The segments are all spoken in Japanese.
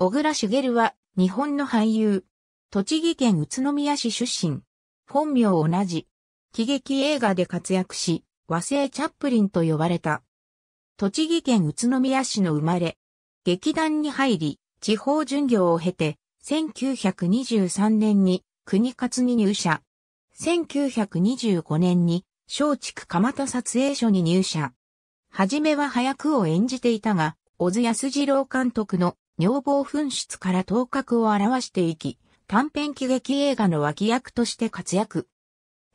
小倉茂は、日本の俳優。栃木県宇都宮市出身。本名同じ。喜劇映画で活躍し、和製チャップリンと呼ばれた。栃木県宇都宮市の生まれ。劇団に入り、地方巡業を経て、1923年に国活に入社。1925年に松竹蒲田撮影所に入社。はじめは早くを演じていたが、小津安二郎監督の尿房紛失から頭角を表していき、短編喜劇映画の脇役として活躍。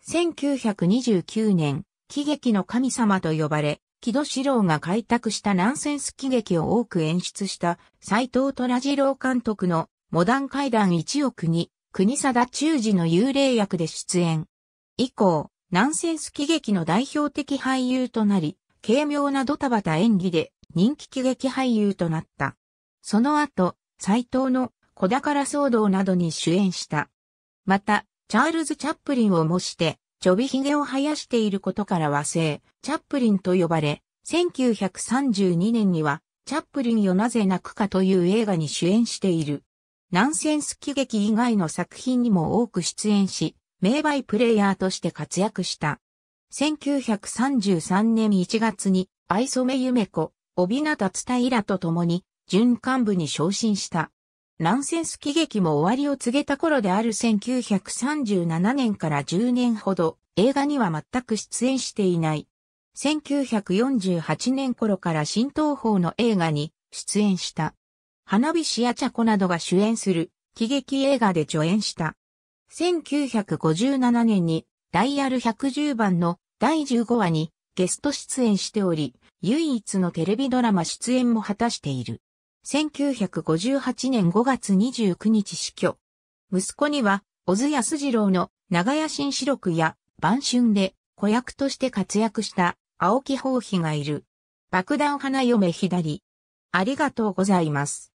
1929年、喜劇の神様と呼ばれ、木戸志郎が開拓したナンセンス喜劇を多く演出した斎藤虎次郎監督のモダン階段1億に国貞忠治の幽霊役で出演。以降、ナンセンス喜劇の代表的俳優となり、軽妙なドタバタ演技で人気喜劇俳優となった。その後、斎藤の小宝騒動などに主演した。また、チャールズ・チャップリンを模して、ちょびひげを生やしていることから和製、チャップリンと呼ばれ、1932年には、チャップリンよなぜ泣くかという映画に主演している。ナンセンス喜劇以外の作品にも多く出演し、名バイプレイヤーとして活躍した。1933年1月に、愛染夢子、帯名達平と共に、準幹部に昇進した。ナンセンス喜劇も終わりを告げた頃である1937年から10年ほど映画には全く出演していない。1948年頃から新東宝の映画に出演した。花火師や茶子などが主演する喜劇映画で助演した。1957年にダイヤル110番の第15話にゲスト出演しており、唯一のテレビドラマ出演も果たしている。1958年5月29日死去。息子には、小津安二郎の長屋新四六や晩春で子役として活躍した青木宝妃がいる。爆弾花嫁左。ありがとうございます。